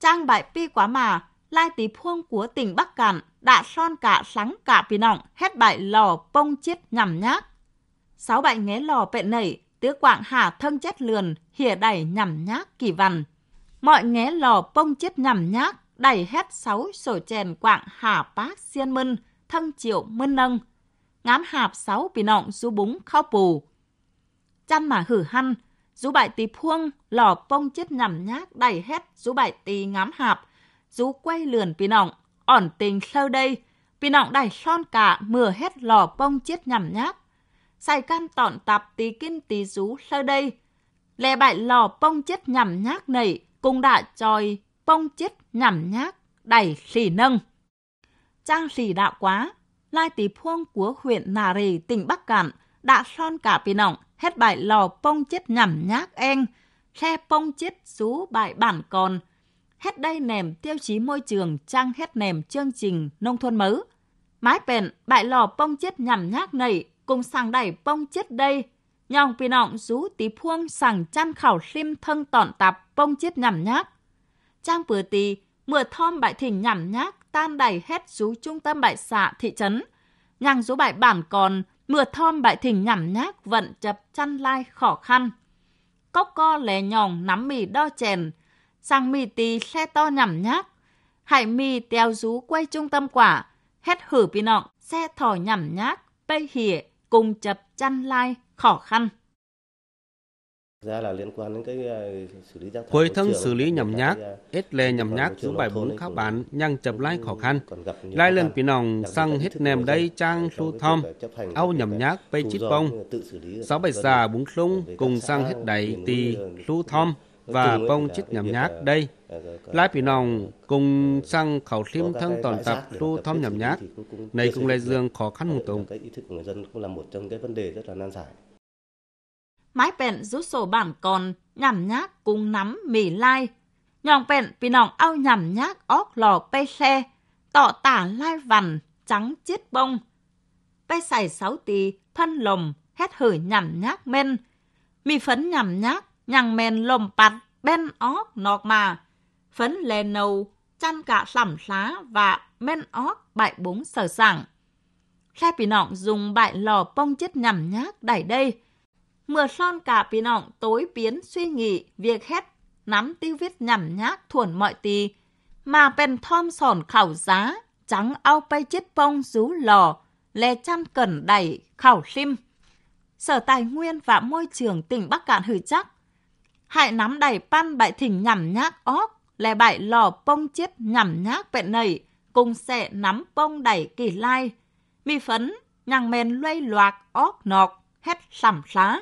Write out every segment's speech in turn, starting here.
Trang bài pi quá mà, lai tí phuông của tỉnh Bắc Cạn đã son cả sáng cả pì nọng, hết bài lò bông chết nhằm nhác. Sáu bài nghé lò pẹn nảy, tứ quạng hà thân chết lườn, hỉa đẩy nhằm nhác kỳ văn. Mọi nghé lò bông chết nhằm nhác, đẩy hết sáu sổ chèn quạng hà bác xiên mân, thân triệu mân nâng. Ngám hạp sáu pì nọng du búng khao pù. Chăn mà hử hăn, dù bại tì phuông, lò bông chết nhằm nhác đầy hết dù bại tì ngắm hạp. dù quay lườn pì nọng, ổn tình sơ đây. Pì nọng đầy son cả mưa hết lò bông chết nhằm nhác. Xài can tọn tạp tì kinh tì rú sơ đây. Lè bại lò bông chết nhằm nhác này cũng đã tròi bông chết nhằm nhác đầy xỉ nâng. Trang xỉ đạo quá, lai tì phuông của huyện Nà Rì, tỉnh Bắc Cạn – đã son cả bị nọng, hết bài lò bông chết nhằm nhác en, xe bông chết rú bài bản còn. Hết đây nèm tiêu chí môi trường trang hết nèm chương trình nông thôn mới. Mái bền bại lò bông chết nhằm nhác này cùng sàng đẩy bông chết đây. Nhòng bị nọng rú tí phuông sàng chăn khảo sim thân tọn tạp bông chết nhằm nhác. Trang vừa tì, mưa thom bại thỉnh nhằm nhác tan đầy hết rú trung tâm bại xã thị trấn. nhằng rú bại bản còn mưa thom bại thỉnh ngảm nhác vận chập chăn lai khó khăn. Cốc co lè nhòng nắm mì đo chèn, sang mì tì xe to nhảm nhác. Hải mì tèo rú quay trung tâm quả, hét hử bị nọng, xe thò nhảm nhác, bay hỉ cùng chập chăn lai khó khăn. Cuối thân ờ, xử lý nhầm nhác, ít ờ, lệ nhầm nhác bài 74 các bạn nhăn chập lai khó khăn. Lai lần bị nòng sang hết nem đây trang thu thom, ao nhầm nhác bay chít bông. Sáu bài già búng lung cùng sang hết đầy tì thu thom và bông chít nhầm nhác đây. Ờ, lai bị nòng cùng sang khẩu thêm thân toàn tập thu thom nhầm nhác. Này cũng là dương khó khăn một tùng. ý thức người dân cũng là một trong cái vấn đề rất là nan giải mái bẹn rút sổ bản còn nhằm nhác cung nắm mì lai. Nhòng bẹn vì nòng ao nhằm nhác óc lò pê xe, tọ tả lai vằn, trắng chiết bông. Pê xài sáu tì, thân lồng, hét hử nhằm nhác men. Mì phấn nhằm nhác, nhằng men lồng bạt, bên óc nọc mà. Phấn lè nâu, chăn cả sẩm xá và men óc bại bốn sở sẵn khe bị nọng dùng bại lò bông chết nhằm nhác đẩy đây, mưa son cả pí nọng tối biến suy nghĩ việc hết nắm tiêu viết nhằm nhác thuần mọi tì mà bèn thom sòn khảo giá trắng ao bay chết bông rú lò lè chăm cần đẩy khảo sim sở tài nguyên và môi trường tỉnh bắc cạn hử chắc hại nắm đẩy pan bại thỉnh nhằm nhác óc lè bại lò bông chết nhằm nhác bẹn nảy cùng sẽ nắm bông đẩy kỳ lai mi phấn nhằng men loay loạt óc nọc hết sẩm xá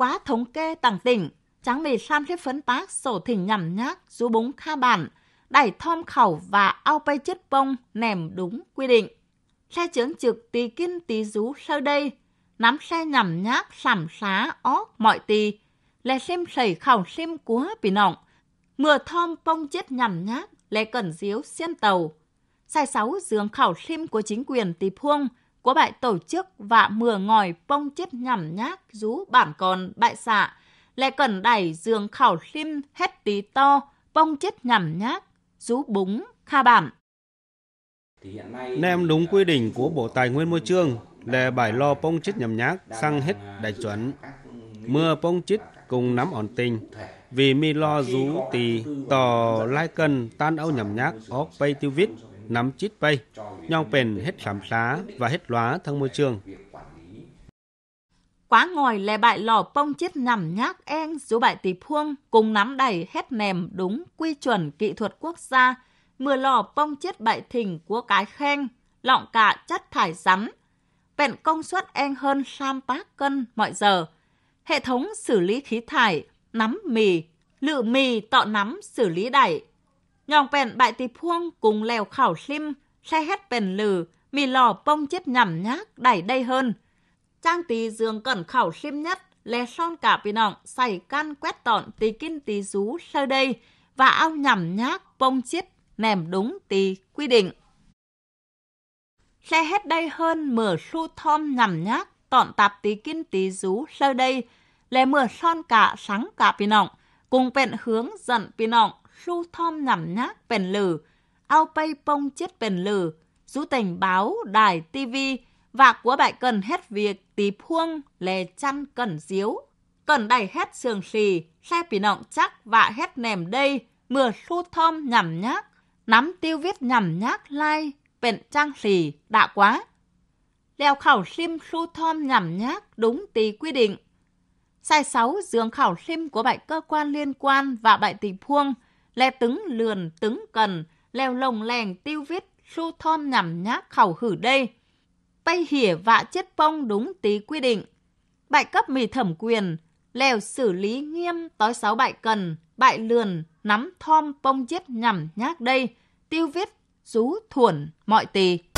quá thống kê tàng tỉnh, tráng mì sam xếp phấn tác sổ thỉnh nhằm nhác, rú búng kha bản, đẩy thom khẩu và ao bay chết bông nèm đúng quy định. Xe trưởng trực tì kinh tì rú sơ đây, nắm xe nhằm nhác sảm xá óc mọi tì, lè xem sẩy khẩu xem cúa bị nọng, mưa thom bông chết nhằm nhác, lè cẩn diếu xiên tàu. Sai sáu dường khảo xem của chính quyền tì phuông, của bại tổ chức và mưa ngòi bông chết nhằm nhác rú bản còn bại xạ. Lệ cẩn đẩy giường khảo lim hết tí to, bông chết nhằm nhác, rú búng, kha bảm. Nem đúng quy định của Bộ Tài nguyên Môi trường là bài lo bông chết nhằm nhác sang hết đại chuẩn. Mưa bông chết cùng nắm ổn tình. Vì mi lo rú tì tò lai cân tan âu nhằm nhác óc bay tiêu vít nắm chít bay, nhau bền hết khám phá và hết lóa thân môi trường. Quá ngồi lè bại lò pông chết nằm nhác en dù bại tỷ phuông cùng nắm đầy hết nèm đúng quy chuẩn kỹ thuật quốc gia. Mưa lò pông chết bại thỉnh của cái khen, lọng cả chất thải rắn. Vẹn công suất en hơn sam bác cân mọi giờ. Hệ thống xử lý khí thải, nắm mì, lự mì tọ nắm xử lý đẩy nhòng bèn bại tì phuông cùng lèo khảo sim, xe hét bèn lử, mì lò bông chết nhằm nhác đẩy đây hơn. Trang tì dương cẩn khảo sim nhất, lè son cả vì nọng, xảy quét tọn tì kinh tì rú sơ đây, và ao nhằm nhác bông chết nèm đúng tì quy định. Xe hết đây hơn mở su thom nhằm nhác, tọn tạp tí kinh tí rú sơ đây, lè mở son cả sáng cả pì cùng bẹn hướng dẫn pì ru thom nằm nát bền lử, ao bay bông chết bền lử, rú tình báo, đài, tivi, và của bại cần hết việc tí phuông, lè chăn cần diếu. Cần đầy hết sườn xì, xe pì nọng chắc và hết nèm đây, mưa su thom nhằm nhác, nắm tiêu viết nhằm nhác lai, bền trang xì, đã quá. Leo khảo sim su thom nhằm nhác đúng tí quy định. Sai sáu dường khảo sim của bại cơ quan liên quan và bại tỷ phuông – le tứng lườn tứng cần, leo lồng lèng tiêu viết, su thon nhằm nhác khẩu hử đây. Bay hỉa vạ chết bông đúng tí quy định. Bại cấp mì thẩm quyền, lèo xử lý nghiêm tối sáu bại cần, bại lườn, nắm thom bông giết nhằm nhác đây, tiêu viết, rú thuần mọi tì.